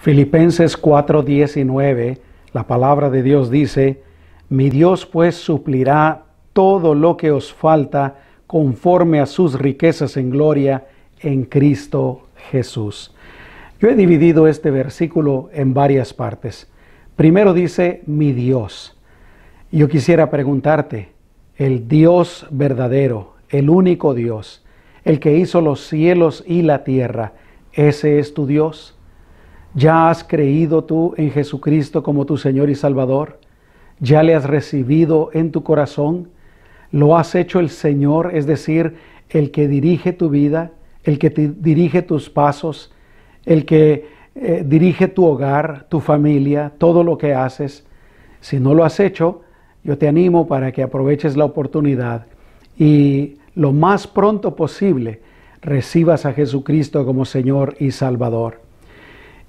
Filipenses 4:19, la palabra de Dios dice, mi Dios pues suplirá todo lo que os falta conforme a sus riquezas en gloria en Cristo Jesús. Yo he dividido este versículo en varias partes. Primero dice, mi Dios. Yo quisiera preguntarte, el Dios verdadero, el único Dios, el que hizo los cielos y la tierra, ¿ese es tu Dios? ¿Ya has creído tú en Jesucristo como tu Señor y Salvador? ¿Ya le has recibido en tu corazón? ¿Lo has hecho el Señor, es decir, el que dirige tu vida, el que te dirige tus pasos, el que eh, dirige tu hogar, tu familia, todo lo que haces? Si no lo has hecho, yo te animo para que aproveches la oportunidad y lo más pronto posible recibas a Jesucristo como Señor y Salvador.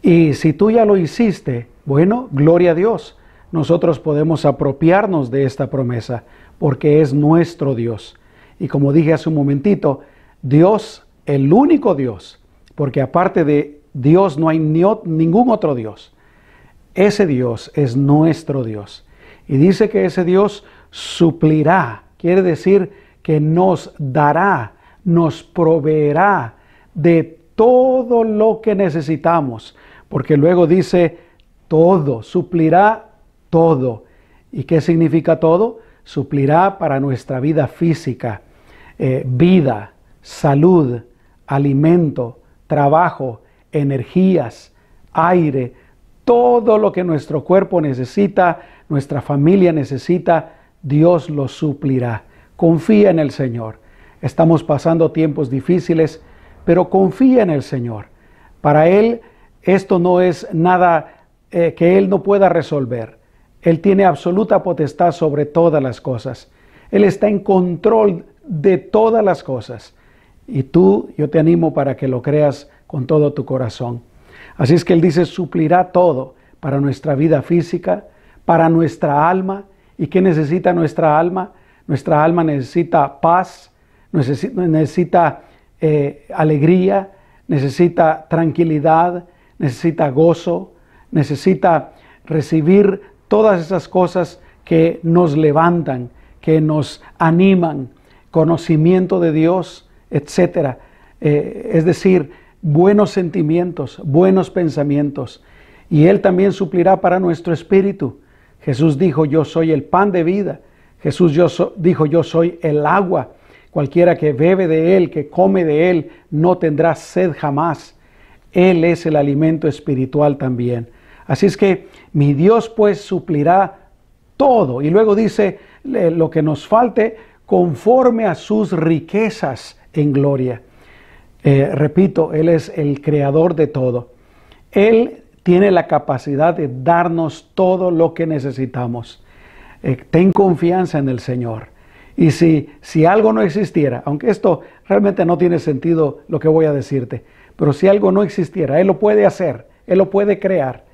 Y si tú ya lo hiciste, bueno, gloria a Dios, nosotros podemos apropiarnos de esta promesa, porque es nuestro Dios. Y como dije hace un momentito, Dios, el único Dios, porque aparte de Dios no hay ningún otro Dios. Ese Dios es nuestro Dios. Y dice que ese Dios suplirá, quiere decir que nos dará, nos proveerá de todo lo que necesitamos porque luego dice todo, suplirá todo. ¿Y qué significa todo? Suplirá para nuestra vida física, eh, vida, salud, alimento, trabajo, energías, aire, todo lo que nuestro cuerpo necesita, nuestra familia necesita, Dios lo suplirá. Confía en el Señor. Estamos pasando tiempos difíciles, pero confía en el Señor. Para Él esto no es nada eh, que Él no pueda resolver. Él tiene absoluta potestad sobre todas las cosas. Él está en control de todas las cosas. Y tú, yo te animo para que lo creas con todo tu corazón. Así es que Él dice, suplirá todo para nuestra vida física, para nuestra alma. ¿Y qué necesita nuestra alma? Nuestra alma necesita paz, necesita, eh, alegría, necesita tranquilidad, necesita gozo, necesita recibir todas esas cosas que nos levantan, que nos animan, conocimiento de Dios, etc. Eh, es decir, buenos sentimientos, buenos pensamientos. Y Él también suplirá para nuestro espíritu. Jesús dijo, yo soy el pan de vida. Jesús dijo, yo soy el agua. Cualquiera que bebe de Él, que come de Él, no tendrá sed jamás. Él es el alimento espiritual también. Así es que mi Dios pues suplirá todo. Y luego dice lo que nos falte conforme a sus riquezas en gloria. Eh, repito, Él es el creador de todo. Él tiene la capacidad de darnos todo lo que necesitamos. Eh, ten confianza en el Señor. Y si, si algo no existiera, aunque esto realmente no tiene sentido lo que voy a decirte, pero si algo no existiera, Él lo puede hacer, Él lo puede crear.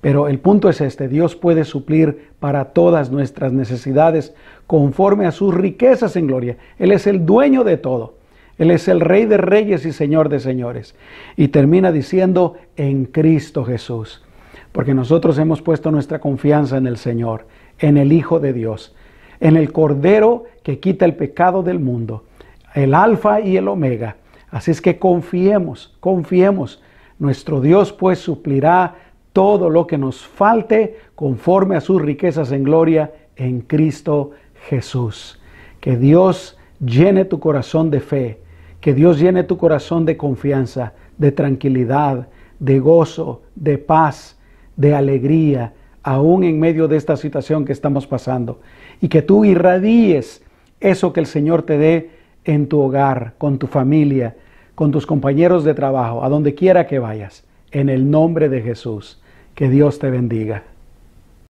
Pero el punto es este, Dios puede suplir para todas nuestras necesidades conforme a sus riquezas en gloria. Él es el dueño de todo. Él es el rey de reyes y señor de señores. Y termina diciendo, en Cristo Jesús. Porque nosotros hemos puesto nuestra confianza en el Señor, en el Hijo de Dios, en el Cordero que quita el pecado del mundo, el Alfa y el Omega, Así es que confiemos, confiemos. Nuestro Dios pues suplirá todo lo que nos falte conforme a sus riquezas en gloria en Cristo Jesús. Que Dios llene tu corazón de fe, que Dios llene tu corazón de confianza, de tranquilidad, de gozo, de paz, de alegría, aún en medio de esta situación que estamos pasando. Y que tú irradíes eso que el Señor te dé en tu hogar, con tu familia, con tus compañeros de trabajo, a donde quiera que vayas, en el nombre de Jesús. Que Dios te bendiga.